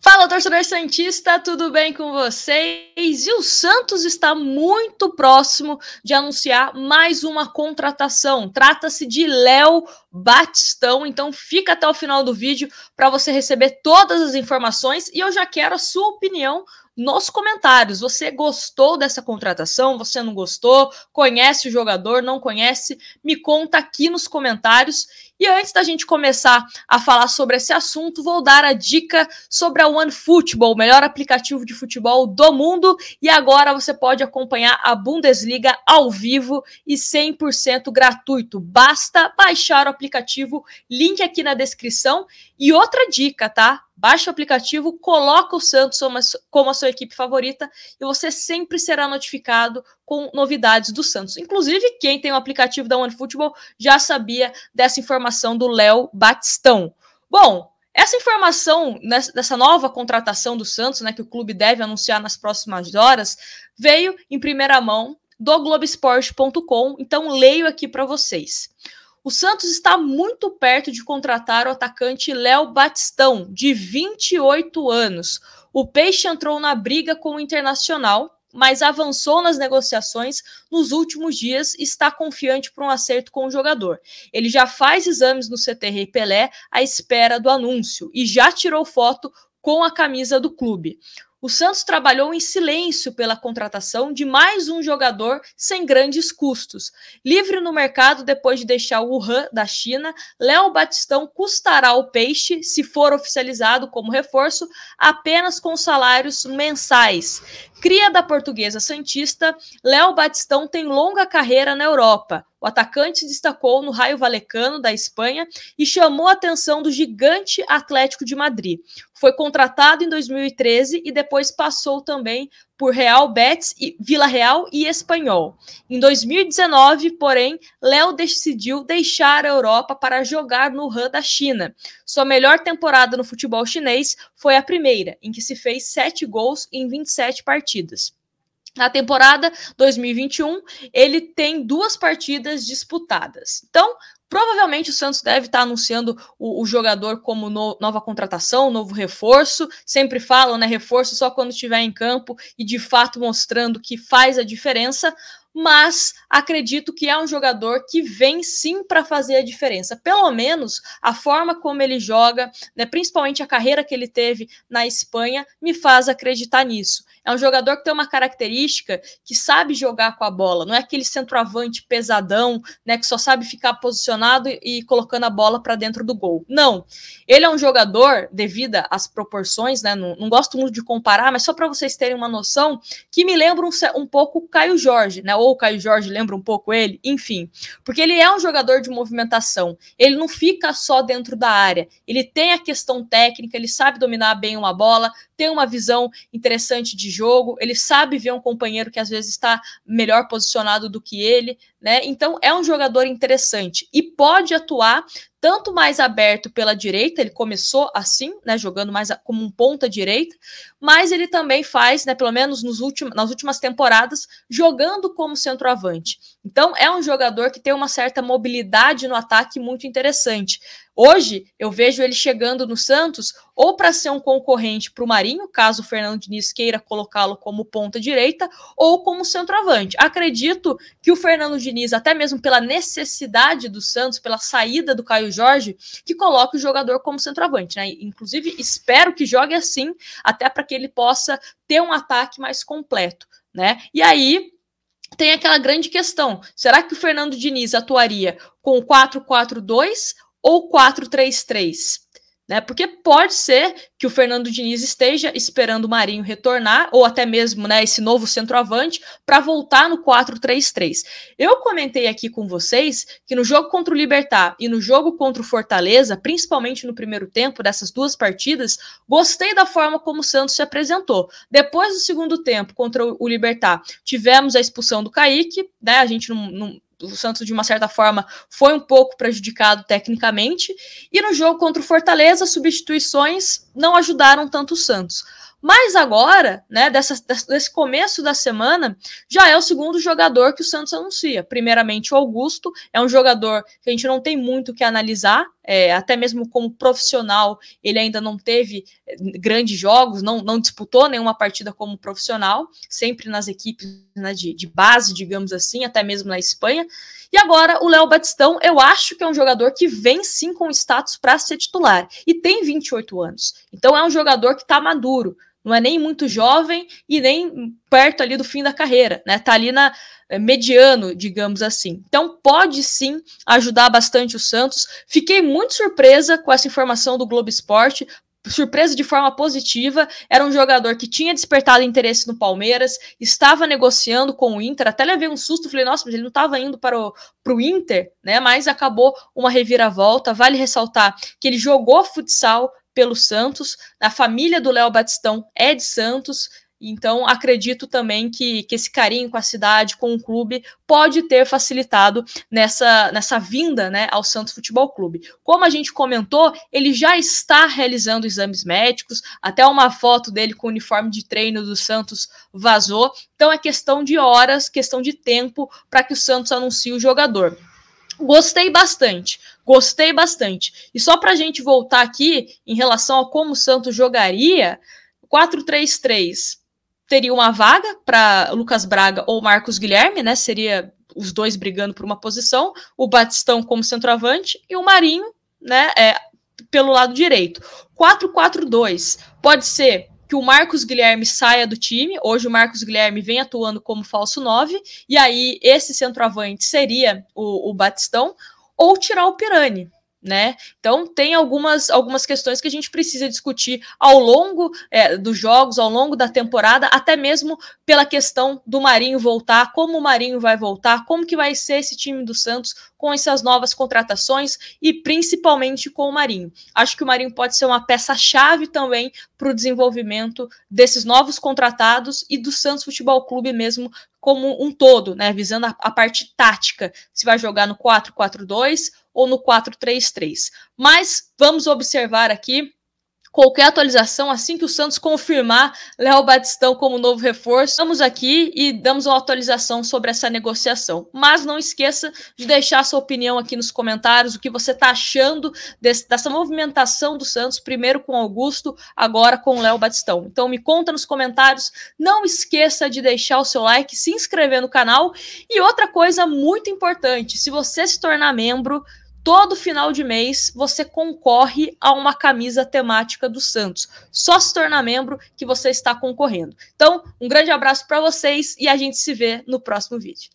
Fala, torcedor Santista, tudo bem com vocês? E o Santos está muito próximo de anunciar mais uma contratação. Trata-se de Léo Batistão. Então fica até o final do vídeo para você receber todas as informações e eu já quero a sua opinião nos comentários. Você gostou dessa contratação? Você não gostou? Conhece o jogador? Não conhece? Me conta aqui nos comentários. E antes da gente começar a falar sobre esse assunto, vou dar a dica sobre a OneFootball, o melhor aplicativo de futebol do mundo. E agora você pode acompanhar a Bundesliga ao vivo e 100% gratuito. Basta baixar o aplicativo, link aqui na descrição. E outra dica, tá? Baixa o aplicativo, coloca o Santos como a sua equipe favorita e você sempre será notificado com novidades do Santos. Inclusive, quem tem o aplicativo da OneFootball já sabia dessa informação do Léo Batistão. Bom, essa informação dessa nova contratação do Santos, né, que o clube deve anunciar nas próximas horas, veio em primeira mão do Globoesporte.com, então leio aqui para vocês. O Santos está muito perto de contratar o atacante Léo Batistão, de 28 anos. O Peixe entrou na briga com o Internacional, mas avançou nas negociações nos últimos dias e está confiante para um acerto com o jogador. Ele já faz exames no CT Rei Pelé à espera do anúncio e já tirou foto com a camisa do clube o Santos trabalhou em silêncio pela contratação de mais um jogador sem grandes custos. Livre no mercado depois de deixar o Wuhan da China, Léo Batistão custará o peixe, se for oficializado como reforço, apenas com salários mensais. Cria da portuguesa Santista, Léo Batistão tem longa carreira na Europa. O atacante destacou no Raio Valecano, da Espanha, e chamou a atenção do gigante Atlético de Madrid. Foi contratado em 2013 e depois passou também por Real Betis, e Vila Real e Espanhol. Em 2019, porém, Léo decidiu deixar a Europa para jogar no Han da China. Sua melhor temporada no futebol chinês foi a primeira, em que se fez 7 gols em 27 partidas. Na temporada 2021, ele tem duas partidas disputadas. Então, Provavelmente o Santos deve estar anunciando o, o jogador como no, nova contratação, novo reforço. Sempre falam, né? Reforço só quando estiver em campo e de fato mostrando que faz a diferença mas acredito que é um jogador que vem sim para fazer a diferença. Pelo menos a forma como ele joga, né, principalmente a carreira que ele teve na Espanha, me faz acreditar nisso. É um jogador que tem uma característica que sabe jogar com a bola, não é aquele centroavante pesadão, né, que só sabe ficar posicionado e colocando a bola para dentro do gol. Não. Ele é um jogador, devido às proporções, né, não, não gosto muito de comparar, mas só para vocês terem uma noção, que me lembra um, um pouco o Caio Jorge, né? ou o Caio Jorge lembra um pouco ele, enfim. Porque ele é um jogador de movimentação, ele não fica só dentro da área, ele tem a questão técnica, ele sabe dominar bem uma bola, tem uma visão interessante de jogo, ele sabe ver um companheiro que às vezes está melhor posicionado do que ele, né? Então é um jogador interessante e pode atuar tanto mais aberto pela direita, ele começou assim, né, jogando mais como um ponta direita, mas ele também faz, né, pelo menos nos últimos, nas últimas temporadas, jogando como centroavante. Então é um jogador que tem uma certa mobilidade no ataque muito interessante. Hoje eu vejo ele chegando no Santos ou para ser um concorrente para o Marinho, caso o Fernando Diniz queira colocá-lo como ponta direita, ou como centroavante. Acredito que o Fernando Diniz Diniz, até mesmo pela necessidade do Santos, pela saída do Caio Jorge, que coloque o jogador como centroavante. Né? Inclusive, espero que jogue assim, até para que ele possa ter um ataque mais completo. Né? E aí, tem aquela grande questão: será que o Fernando Diniz atuaria com 4-4-2 ou 4-3-3? Né? Porque pode ser que o Fernando Diniz esteja esperando o Marinho retornar, ou até mesmo né, esse novo centroavante, para voltar no 4-3-3. Eu comentei aqui com vocês que no jogo contra o Libertar e no jogo contra o Fortaleza, principalmente no primeiro tempo dessas duas partidas, gostei da forma como o Santos se apresentou. Depois do segundo tempo contra o Libertar, tivemos a expulsão do Kaique, né? A gente não, não o Santos, de uma certa forma, foi um pouco prejudicado tecnicamente. E no jogo contra o Fortaleza, substituições não ajudaram tanto o Santos. Mas agora, né, dessa, desse começo da semana, já é o segundo jogador que o Santos anuncia. Primeiramente, o Augusto, é um jogador que a gente não tem muito o que analisar, é, até mesmo como profissional, ele ainda não teve eh, grandes jogos, não, não disputou nenhuma partida como profissional, sempre nas equipes né, de, de base, digamos assim, até mesmo na Espanha. E agora o Léo Batistão, eu acho que é um jogador que vem sim com status para ser titular e tem 28 anos. Então é um jogador que está maduro, não é nem muito jovem e nem perto ali do fim da carreira, né? Tá ali na eh, mediano, digamos assim. Então pode sim ajudar bastante o Santos. Fiquei muito surpresa com essa informação do Globo Esporte, surpresa de forma positiva. Era um jogador que tinha despertado interesse no Palmeiras, estava negociando com o Inter. Até levei um susto, falei, nossa, mas ele não estava indo para o, para o Inter, né? Mas acabou uma reviravolta. Vale ressaltar que ele jogou futsal pelo Santos. A família do Léo Batistão é de Santos, então, acredito também que, que esse carinho com a cidade, com o clube, pode ter facilitado nessa, nessa vinda né, ao Santos Futebol Clube. Como a gente comentou, ele já está realizando exames médicos, até uma foto dele com o uniforme de treino do Santos vazou. Então, é questão de horas, questão de tempo para que o Santos anuncie o jogador. Gostei bastante. Gostei bastante. E só para a gente voltar aqui em relação a como o Santos jogaria, 4-3-3 teria uma vaga para Lucas Braga ou Marcos Guilherme, né? Seria os dois brigando por uma posição, o Batistão como centroavante e o Marinho, né? É, pelo lado direito. 4-4-2 pode ser que o Marcos Guilherme saia do time. Hoje o Marcos Guilherme vem atuando como falso 9, e aí esse centroavante seria o, o Batistão ou tirar o Pirani. Né? Então tem algumas, algumas questões que a gente precisa discutir ao longo é, dos jogos, ao longo da temporada, até mesmo pela questão do Marinho voltar, como o Marinho vai voltar, como que vai ser esse time do Santos com essas novas contratações e principalmente com o Marinho. Acho que o Marinho pode ser uma peça-chave também para o desenvolvimento desses novos contratados e do Santos Futebol Clube mesmo como um todo, né? Visando a, a parte tática, se vai jogar no 4-4-2 ou no 4-3-3. Mas vamos observar aqui qualquer atualização assim que o Santos confirmar Léo Batistão como novo reforço. Estamos aqui e damos uma atualização sobre essa negociação. Mas não esqueça de deixar sua opinião aqui nos comentários, o que você está achando desse, dessa movimentação do Santos, primeiro com Augusto, agora com Léo Batistão. Então me conta nos comentários, não esqueça de deixar o seu like, se inscrever no canal e outra coisa muito importante, se você se tornar membro, todo final de mês você concorre a uma camisa temática do Santos. Só se tornar membro que você está concorrendo. Então, um grande abraço para vocês e a gente se vê no próximo vídeo.